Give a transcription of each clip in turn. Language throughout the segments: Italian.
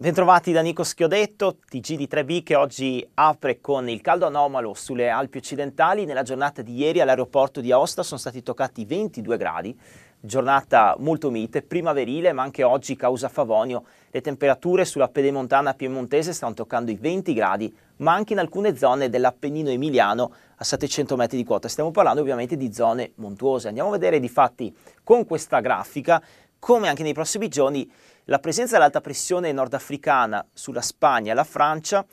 Bentrovati da Nico Schiodetto, TG di 3B che oggi apre con il caldo anomalo sulle Alpi occidentali. Nella giornata di ieri all'aeroporto di Aosta sono stati toccati 22 gradi, giornata molto mite, primaverile, ma anche oggi causa Favonio. Le temperature sulla pedemontana piemontese stanno toccando i 20 gradi, ma anche in alcune zone dell'Appennino emiliano a 700 metri di quota. Stiamo parlando ovviamente di zone montuose. Andiamo a vedere di fatti con questa grafica come anche nei prossimi giorni la presenza dell'alta pressione nordafricana sulla Spagna e la Francia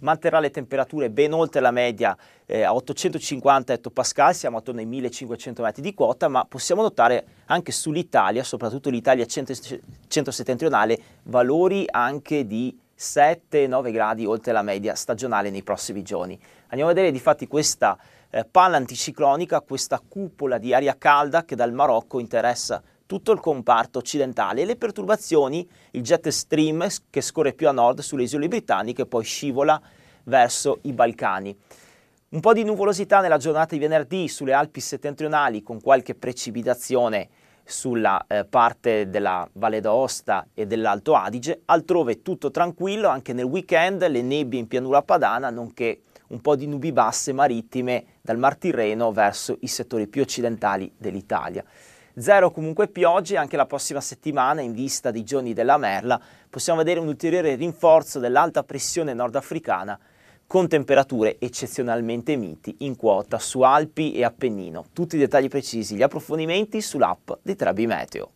manterrà le temperature ben oltre la media eh, a 850 ettopascal, siamo attorno ai 1500 metri di quota, ma possiamo notare anche sull'Italia, soprattutto l'Italia centro-settentrionale, valori anche di 7-9 gradi oltre la media stagionale nei prossimi giorni. Andiamo a vedere di fatti questa eh, palla anticiclonica, questa cupola di aria calda che dal Marocco interessa tutto il comparto occidentale e le perturbazioni, il jet stream che scorre più a nord sulle isole britanniche e poi scivola verso i Balcani. Un po' di nuvolosità nella giornata di venerdì sulle Alpi settentrionali con qualche precipitazione sulla eh, parte della Valle d'Aosta e dell'Alto Adige, altrove tutto tranquillo, anche nel weekend le nebbie in pianura padana, nonché un po' di nubi basse marittime dal Mar Tirreno verso i settori più occidentali dell'Italia. Zero comunque piogge anche la prossima settimana in vista dei giorni della merla. Possiamo vedere un ulteriore rinforzo dell'alta pressione nordafricana con temperature eccezionalmente miti in quota su Alpi e Appennino. Tutti i dettagli precisi, gli approfondimenti sull'app di Trabi Meteo.